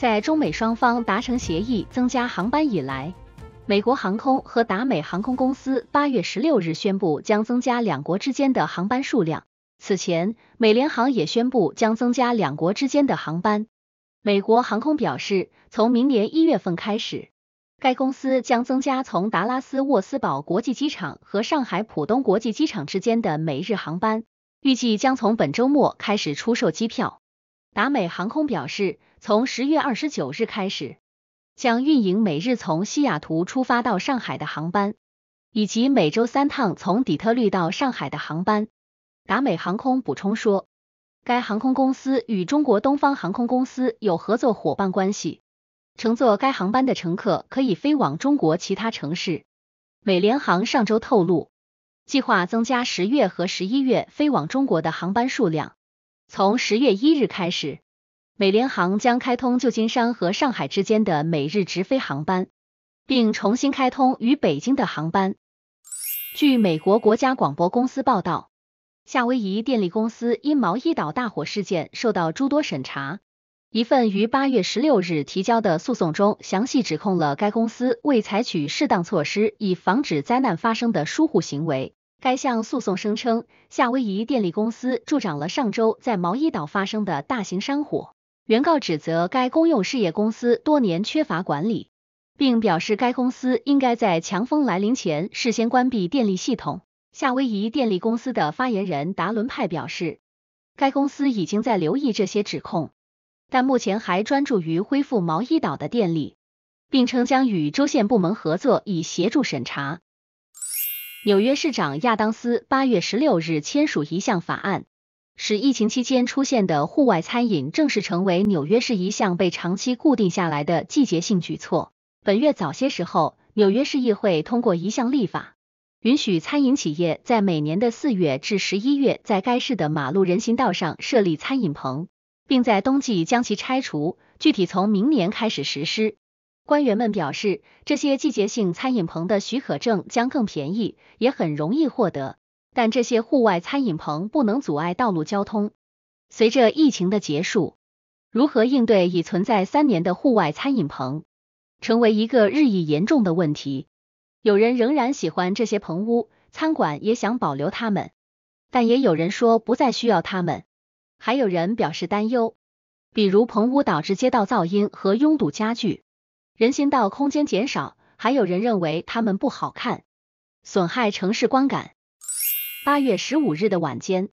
在中美双方达成协议增加航班以来，美国航空和达美航空公司八月十六日宣布将增加两国之间的航班数量。此前，美联航也宣布将增加两国之间的航班。美国航空表示，从明年一月份开始，该公司将增加从达拉斯沃斯堡国际机场和上海浦东国际机场之间的每日航班，预计将从本周末开始出售机票。达美航空表示，从十月二十九日开始，将运营每日从西雅图出发到上海的航班，以及每周三趟从底特律到上海的航班。达美航空补充说，该航空公司与中国东方航空公司有合作伙伴关系，乘坐该航班的乘客可以飞往中国其他城市。美联航上周透露，计划增加十月和十一月飞往中国的航班数量。从十月一日开始，美联航将开通旧金山和上海之间的每日直飞航班，并重新开通与北京的航班。据美国国家广播公司报道，夏威夷电力公司因毛伊岛大火事件受到诸多审查。一份于八月十六日提交的诉讼中，详细指控了该公司未采取适当措施以防止灾难发生的疏忽行为。该项诉讼声称，夏威夷电力公司助长了上周在毛伊岛发生的大型山火。原告指责该公用事业公司多年缺乏管理，并表示该公司应该在强风来临前事先关闭电力系统。夏威夷电力公司的发言人达伦派表示，该公司已经在留意这些指控，但目前还专注于恢复毛伊岛的电力，并称将与州县部门合作以协助审查。纽约市长亚当斯八月十六日签署一项法案，使疫情期间出现的户外餐饮正式成为纽约市一项被长期固定下来的季节性举措。本月早些时候，纽约市议会通过一项立法，允许餐饮企业在每年的四月至十一月在该市的马路人行道上设立餐饮棚，并在冬季将其拆除。具体从明年开始实施。官员们表示，这些季节性餐饮棚的许可证将更便宜，也很容易获得。但这些户外餐饮棚不能阻碍道路交通。随着疫情的结束，如何应对已存在三年的户外餐饮棚，成为一个日益严重的问题。有人仍然喜欢这些棚屋，餐馆也想保留他们，但也有人说不再需要他们。还有人表示担忧，比如棚屋导致街道噪音和拥堵加剧。人行道空间减少，还有人认为它们不好看，损害城市观感。八月十五日的晚间，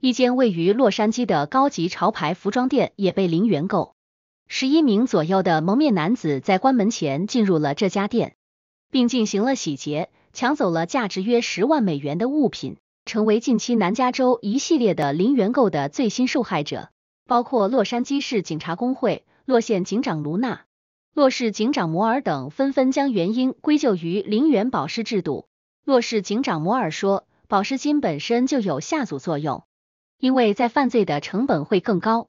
一间位于洛杉矶的高级潮牌服装店也被零元购。十一名左右的蒙面男子在关门前进入了这家店，并进行了洗劫，抢走了价值约十万美元的物品，成为近期南加州一系列的零元购的最新受害者。包括洛杉矶市警察工会、洛县警长卢娜。洛市警长摩尔等纷纷将原因归咎于零元保释制度。洛市警长摩尔说，保释金本身就有下阻作用，因为在犯罪的成本会更高。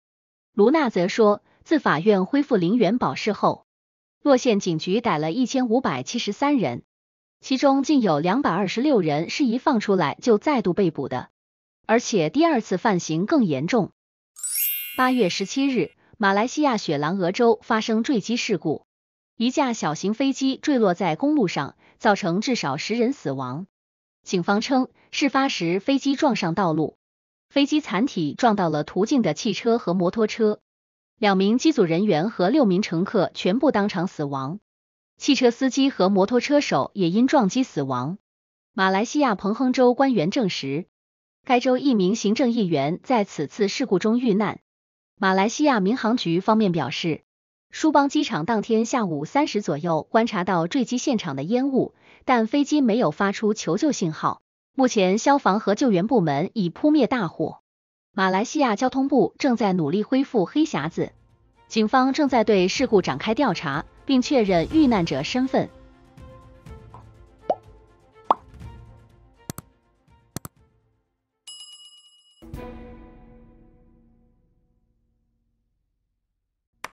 卢娜则说，自法院恢复零元保释后，洛县警局逮了一千五百七十三人，其中竟有两百二十六人是一放出来就再度被捕的，而且第二次犯刑更严重。八月十七日。马来西亚雪兰莪州发生坠机事故，一架小型飞机坠落在公路上，造成至少十人死亡。警方称，事发时飞机撞上道路，飞机残体撞到了途经的汽车和摩托车，两名机组人员和六名乘客全部当场死亡，汽车司机和摩托车手也因撞击死亡。马来西亚彭亨州官员证实，该州一名行政议员在此次事故中遇难。马来西亚民航局方面表示，舒邦机场当天下午三时左右观察到坠机现场的烟雾，但飞机没有发出求救信号。目前，消防和救援部门已扑灭大火。马来西亚交通部正在努力恢复黑匣子，警方正在对事故展开调查，并确认遇难者身份。